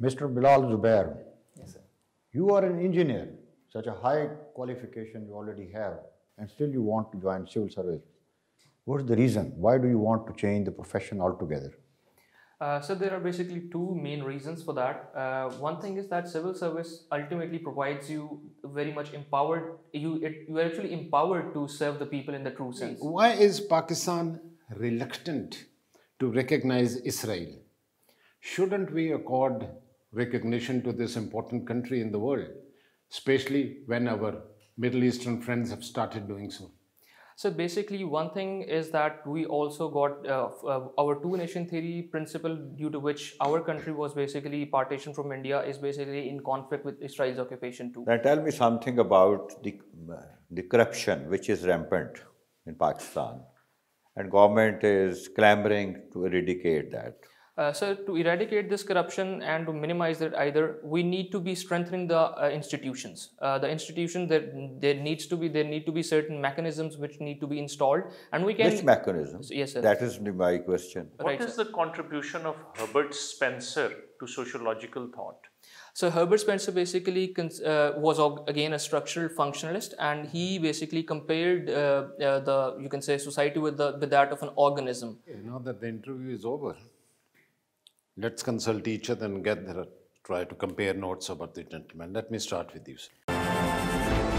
Mr. Bilal Zubair, yes, sir. you are an engineer, such a high qualification you already have, and still you want to join civil service. What's the reason? Why do you want to change the profession altogether? Uh, so there are basically two main reasons for that. Uh, one thing is that civil service ultimately provides you very much empowered. You it, you are actually empowered to serve the people in the true sense. Why is Pakistan reluctant to recognize Israel? Shouldn't we accord recognition to this important country in the world, especially when our Middle Eastern friends have started doing so. So basically, one thing is that we also got uh, uh, our two nation theory principle, due to which our country was basically partitioned from India, is basically in conflict with Israel's occupation too. Now tell me something about the, uh, the corruption which is rampant in Pakistan, and government is clamoring to eradicate that. Uh, so to eradicate this corruption and to minimize it either, we need to be strengthening the uh, institutions. Uh, the institution that there needs to be there need to be certain mechanisms which need to be installed, and we can. Which mechanisms? Yes, sir. That is my question. What right, is sir. the contribution of Herbert Spencer to sociological thought? So Herbert Spencer basically uh, was again a structural functionalist, and he basically compared uh, uh, the you can say society with the with that of an organism. You know that the interview is over. Let's consult each other and get there, try to compare notes about the gentleman. Let me start with you, sir.